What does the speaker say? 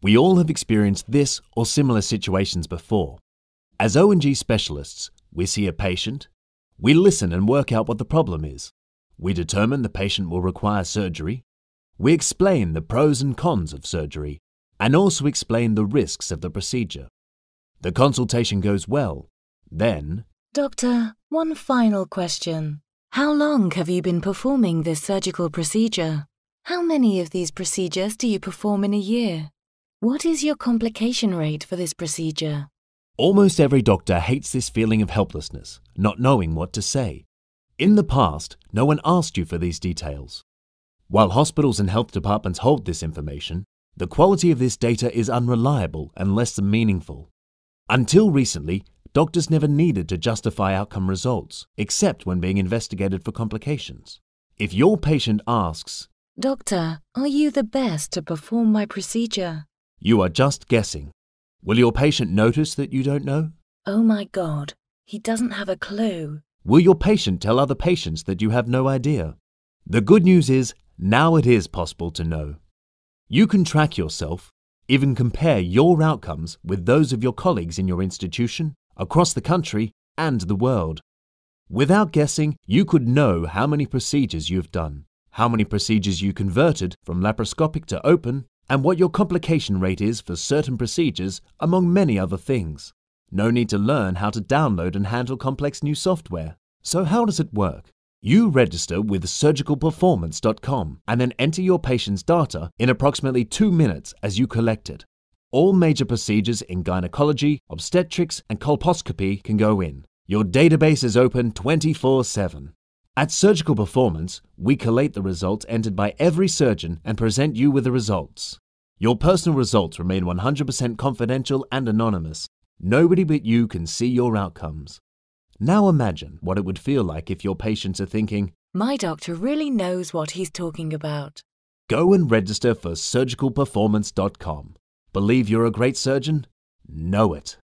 We all have experienced this or similar situations before. As ONG specialists, we see a patient, we listen and work out what the problem is. We determine the patient will require surgery. We explain the pros and cons of surgery and also explain the risks of the procedure. The consultation goes well. Then, Doctor, one final question. How long have you been performing this surgical procedure? How many of these procedures do you perform in a year? What is your complication rate for this procedure? Almost every doctor hates this feeling of helplessness, not knowing what to say. In the past, no one asked you for these details. While hospitals and health departments hold this information, the quality of this data is unreliable and less than meaningful. Until recently, doctors never needed to justify outcome results, except when being investigated for complications. If your patient asks, Doctor, are you the best to perform my procedure? You are just guessing. Will your patient notice that you don't know? Oh my God, he doesn't have a clue. Will your patient tell other patients that you have no idea? The good news is, now it is possible to know. You can track yourself, even compare your outcomes with those of your colleagues in your institution, across the country, and the world. Without guessing, you could know how many procedures you have done, how many procedures you converted from laparoscopic to open, and what your complication rate is for certain procedures, among many other things. No need to learn how to download and handle complex new software. So how does it work? You register with surgicalperformance.com and then enter your patient's data in approximately two minutes as you collect it. All major procedures in gynecology, obstetrics, and colposcopy can go in. Your database is open 24 7. At Surgical Performance, we collate the results entered by every surgeon and present you with the results. Your personal results remain 100% confidential and anonymous. Nobody but you can see your outcomes. Now imagine what it would feel like if your patients are thinking, My doctor really knows what he's talking about. Go and register for surgicalperformance.com. Believe you're a great surgeon? Know it.